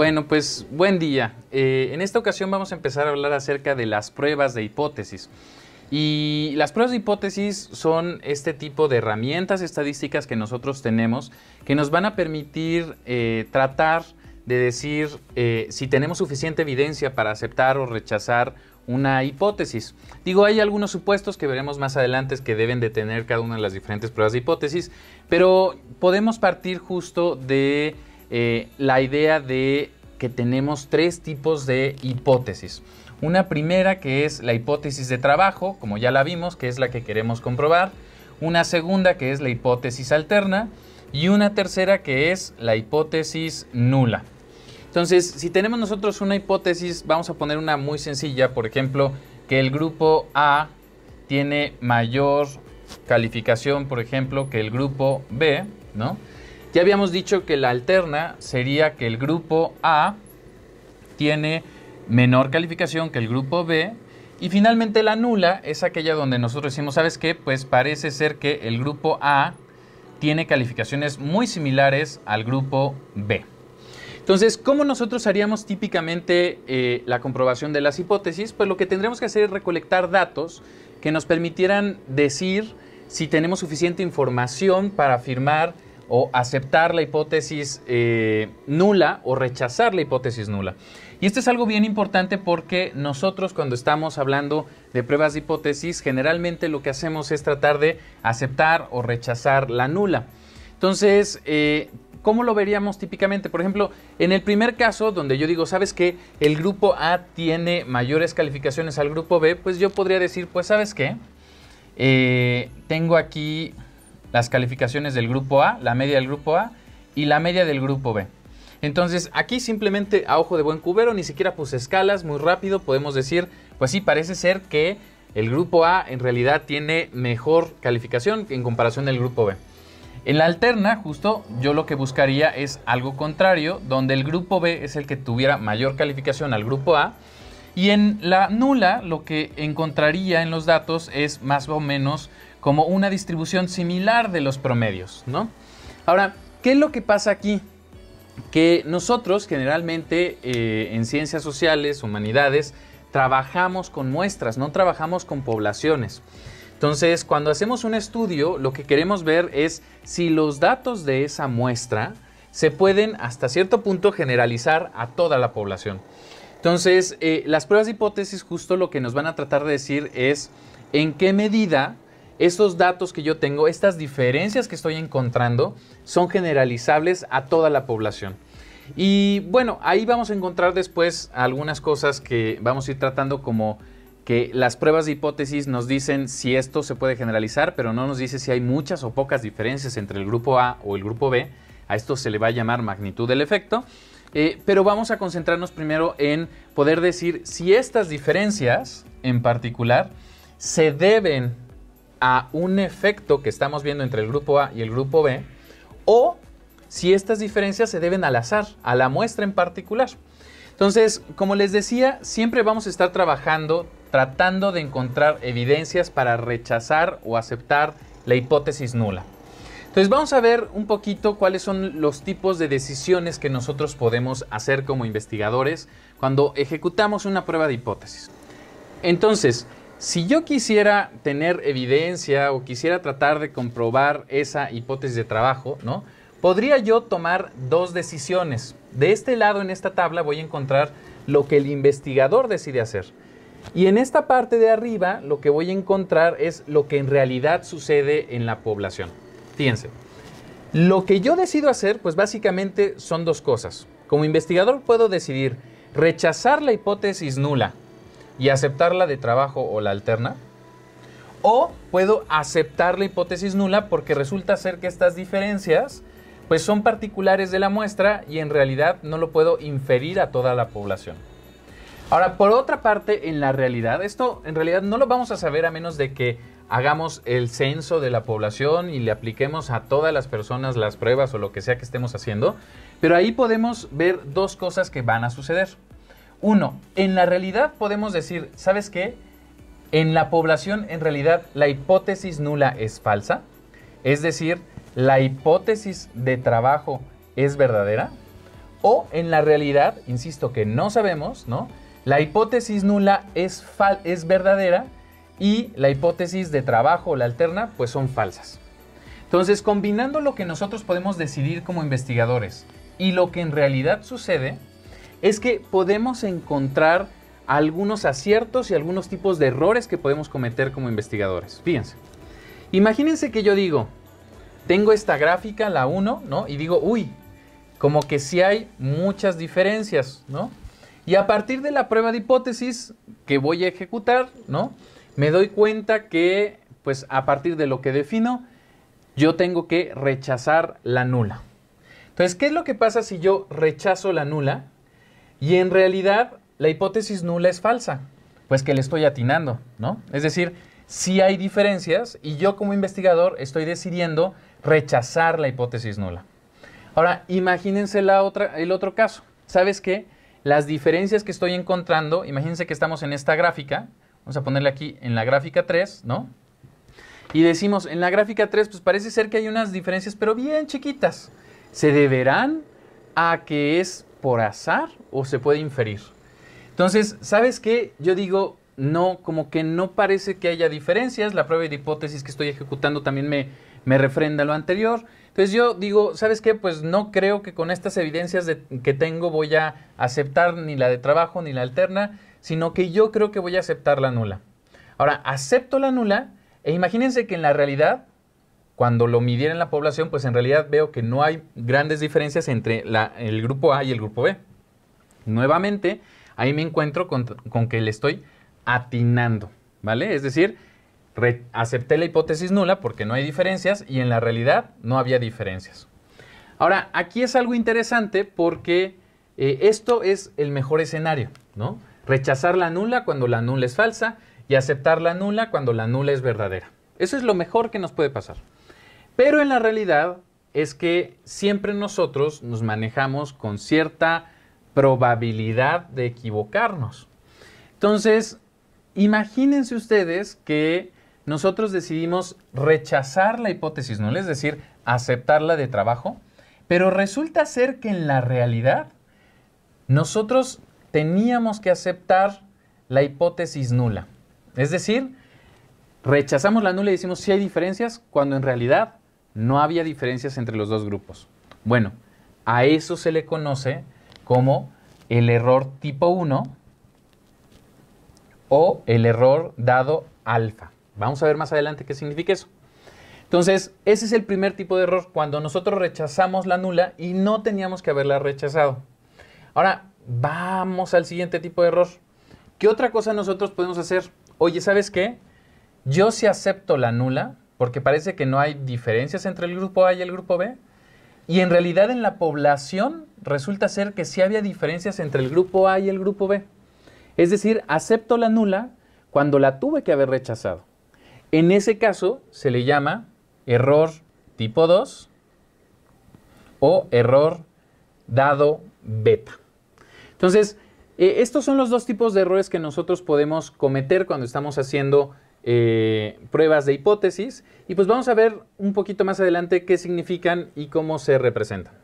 Bueno, pues buen día. Eh, en esta ocasión vamos a empezar a hablar acerca de las pruebas de hipótesis. Y las pruebas de hipótesis son este tipo de herramientas estadísticas que nosotros tenemos que nos van a permitir eh, tratar de decir eh, si tenemos suficiente evidencia para aceptar o rechazar una hipótesis. Digo, hay algunos supuestos que veremos más adelante que deben de tener cada una de las diferentes pruebas de hipótesis, pero podemos partir justo de la idea de que tenemos tres tipos de hipótesis. Una primera que es la hipótesis de trabajo, como ya la vimos, que es la que queremos comprobar. Una segunda que es la hipótesis alterna. Y una tercera que es la hipótesis nula. Entonces, si tenemos nosotros una hipótesis, vamos a poner una muy sencilla, por ejemplo, que el grupo A tiene mayor calificación, por ejemplo, que el grupo B, ¿no? Ya habíamos dicho que la alterna sería que el grupo A tiene menor calificación que el grupo B. Y finalmente la nula es aquella donde nosotros decimos, ¿sabes qué? Pues parece ser que el grupo A tiene calificaciones muy similares al grupo B. Entonces, ¿cómo nosotros haríamos típicamente eh, la comprobación de las hipótesis? Pues lo que tendremos que hacer es recolectar datos que nos permitieran decir si tenemos suficiente información para afirmar o aceptar la hipótesis eh, nula o rechazar la hipótesis nula. Y esto es algo bien importante porque nosotros cuando estamos hablando de pruebas de hipótesis, generalmente lo que hacemos es tratar de aceptar o rechazar la nula. Entonces, eh, ¿cómo lo veríamos típicamente? Por ejemplo, en el primer caso, donde yo digo, ¿sabes qué? El grupo A tiene mayores calificaciones al grupo B, pues yo podría decir, pues, ¿sabes qué? Eh, tengo aquí las calificaciones del grupo A, la media del grupo A y la media del grupo B. Entonces aquí simplemente a ojo de buen cubero, ni siquiera puse escalas, muy rápido podemos decir, pues sí, parece ser que el grupo A en realidad tiene mejor calificación en comparación del grupo B. En la alterna, justo, yo lo que buscaría es algo contrario, donde el grupo B es el que tuviera mayor calificación al grupo A. Y en la nula, lo que encontraría en los datos es más o menos como una distribución similar de los promedios, ¿no? Ahora, ¿qué es lo que pasa aquí? Que nosotros generalmente eh, en ciencias sociales, humanidades, trabajamos con muestras, no trabajamos con poblaciones. Entonces, cuando hacemos un estudio, lo que queremos ver es si los datos de esa muestra se pueden hasta cierto punto generalizar a toda la población. Entonces, eh, las pruebas de hipótesis justo lo que nos van a tratar de decir es en qué medida estos datos que yo tengo, estas diferencias que estoy encontrando, son generalizables a toda la población. Y bueno, ahí vamos a encontrar después algunas cosas que vamos a ir tratando como que las pruebas de hipótesis nos dicen si esto se puede generalizar, pero no nos dice si hay muchas o pocas diferencias entre el grupo A o el grupo B. A esto se le va a llamar magnitud del efecto. Eh, pero vamos a concentrarnos primero en poder decir si estas diferencias en particular se deben a un efecto que estamos viendo entre el grupo A y el grupo B, o si estas diferencias se deben al azar, a la muestra en particular. Entonces, como les decía, siempre vamos a estar trabajando, tratando de encontrar evidencias para rechazar o aceptar la hipótesis nula. Entonces vamos a ver un poquito cuáles son los tipos de decisiones que nosotros podemos hacer como investigadores cuando ejecutamos una prueba de hipótesis. Entonces, si yo quisiera tener evidencia o quisiera tratar de comprobar esa hipótesis de trabajo, ¿no? Podría yo tomar dos decisiones. De este lado en esta tabla voy a encontrar lo que el investigador decide hacer. Y en esta parte de arriba lo que voy a encontrar es lo que en realidad sucede en la población. Fíjense, lo que yo decido hacer, pues básicamente son dos cosas. Como investigador puedo decidir rechazar la hipótesis nula y aceptar la de trabajo o la alterna. O puedo aceptar la hipótesis nula porque resulta ser que estas diferencias pues son particulares de la muestra y en realidad no lo puedo inferir a toda la población. Ahora, por otra parte, en la realidad, esto en realidad no lo vamos a saber a menos de que hagamos el censo de la población y le apliquemos a todas las personas las pruebas o lo que sea que estemos haciendo, pero ahí podemos ver dos cosas que van a suceder. Uno, en la realidad podemos decir, ¿sabes qué? En la población, en realidad, la hipótesis nula es falsa. Es decir, la hipótesis de trabajo es verdadera. O en la realidad, insisto que no sabemos, ¿no? La hipótesis nula es, es verdadera y la hipótesis de trabajo la alterna, pues son falsas. Entonces, combinando lo que nosotros podemos decidir como investigadores y lo que en realidad sucede, es que podemos encontrar algunos aciertos y algunos tipos de errores que podemos cometer como investigadores. Fíjense. Imagínense que yo digo, tengo esta gráfica, la 1, ¿no? Y digo, uy, como que sí hay muchas diferencias, ¿no? Y a partir de la prueba de hipótesis que voy a ejecutar, ¿no? Me doy cuenta que, pues a partir de lo que defino, yo tengo que rechazar la nula. Entonces, ¿qué es lo que pasa si yo rechazo la nula? Y en realidad la hipótesis nula es falsa, pues que le estoy atinando, ¿no? Es decir, sí hay diferencias y yo como investigador estoy decidiendo rechazar la hipótesis nula. Ahora, imagínense la otra, el otro caso. ¿Sabes qué? Las diferencias que estoy encontrando, imagínense que estamos en esta gráfica, vamos a ponerle aquí en la gráfica 3, ¿no? Y decimos, en la gráfica 3, pues parece ser que hay unas diferencias, pero bien chiquitas. Se deberán a que es por azar o se puede inferir. Entonces, ¿sabes qué? Yo digo, no, como que no parece que haya diferencias. La prueba de hipótesis que estoy ejecutando también me, me refrenda lo anterior. Entonces yo digo, ¿sabes qué? Pues no creo que con estas evidencias que tengo voy a aceptar ni la de trabajo ni la alterna, sino que yo creo que voy a aceptar la nula. Ahora, acepto la nula e imagínense que en la realidad cuando lo midiera en la población, pues en realidad veo que no hay grandes diferencias entre el grupo A y el grupo B. Nuevamente, ahí me encuentro con, que le estoy atinando, ¿vale? Es decir, acepté la hipótesis nula porque no hay diferencias y en la realidad no había diferencias. Ahora, aquí es algo interesante porque eh, esto es el mejor escenario, ¿no? Rechazar la nula cuando la nula es falsa y aceptar la nula cuando la nula es verdadera. Eso es lo mejor que nos puede pasar. Pero en la realidad es que siempre nosotros nos manejamos con cierta probabilidad de equivocarnos. Entonces, imagínense ustedes que nosotros decidimos rechazar la hipótesis nula, es decir, aceptarla de trabajo, pero resulta ser que en la realidad nosotros teníamos que aceptar la hipótesis nula. Es decir, rechazamos la nula y decimos si hay diferencias, cuando en realidad no había diferencias entre los dos grupos. Bueno, a eso se le conoce como el error tipo 1 o el error dado alfa. Vamos a ver más adelante qué significa eso. Entonces, ese es el primer tipo de error, cuando nosotros rechazamos la nula y no teníamos que haberla rechazado. Ahora, vamos al siguiente tipo de error. ¿Qué otra cosa nosotros podemos hacer? Oye, ¿sabes qué? Yo si acepto la nula, porque parece que no hay diferencias entre el grupo A y el grupo B. Y en realidad en la población resulta ser que sí había diferencias entre el grupo A y el grupo B. Es decir, acepto la nula cuando la tuve que haber rechazado. En ese caso se le llama error tipo 2 o error dado beta. Entonces, eh, estos son los dos tipos de errores que nosotros podemos cometer cuando estamos haciendo eh, pruebas de hipótesis y pues vamos a ver un poquito más adelante qué significan y cómo se representan.